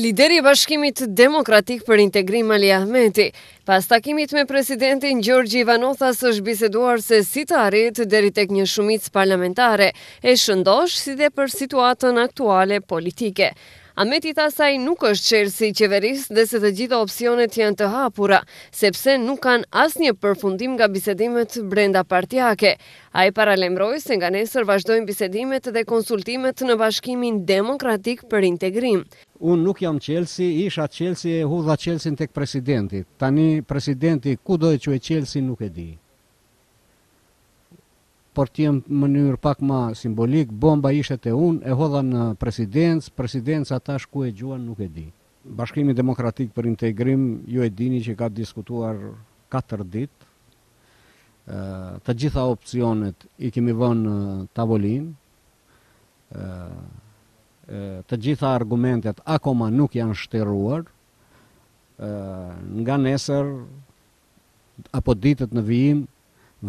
Lideri i Bashkimit Demokratik për Integrim Ali Ahmeti, pas takimit me presidentin Gjorgji Ivanothas është biseduar se si të arrit deri tek një shumicë parlamentare e shëndosh si dhe për situatën aktuale politike. Ahmeti tha nuk është qërë si qeverisë dhe se të gjitha opsionet janë të hapura, sepse nuk kanë asnjë përfundim nga bisedimet brenda A Ai paralajmëroi se nga nesër vazhdojnë bisedimet dhe konsultimet në Bashkimin Demokratik për Integrim unë nuk jam qelsi, isha qelsi e hudha qelsin tek presidenti. Tani presidenti ku do e që e qelsi nuk e di. Por të jem mënyrë pak ma simbolik, bomba ishte të unë, e hudha në presidencë, presidencë ata shku e gjuan nuk e di. Bashkimi Demokratik për Integrim, ju e dini që ka diskutuar 4 ditë, të gjitha opcionet i kemi vënë tavolinë, të gjitha argumentet akoma nuk janë shteruar, nga nesër, apo ditët në vijim,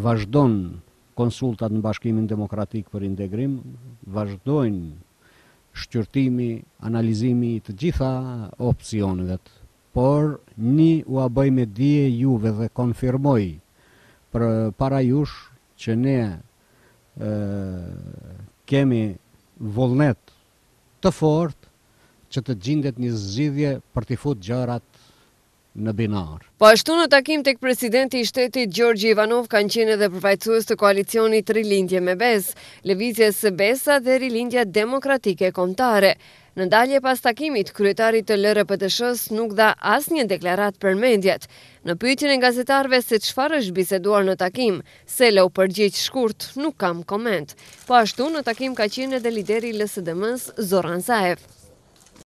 vazhdojnë konsultat në bashkimin demokratik për integrim, vazhdojnë shqyrtimi, analizimi të gjitha opcionëvet. Por, një u abaj me dje juve dhe konfirmoj, për para jush që ne kemi volnet, të fort që të gjindet një zgjidhje për të futur gjërat në binar. Po ashtu në takim të presidenti i shtetit Gjorgji Ivanov kanë qenë edhe përfajtësues të koalicionit Rilindje me Bes, Levizje së Besa dhe Rilindja Demokratike Komtare. Në dalje pas takimit, kryetarit të lërë për të shës nuk dha as një deklarat për mendjet. Në pyqin e gazetarve se qfar është biseduar në takim, se lë përgjith shkurt, nuk kam koment. Po ashtu në takim ka qenë edhe lideri lësë dëmës Zoran Saev.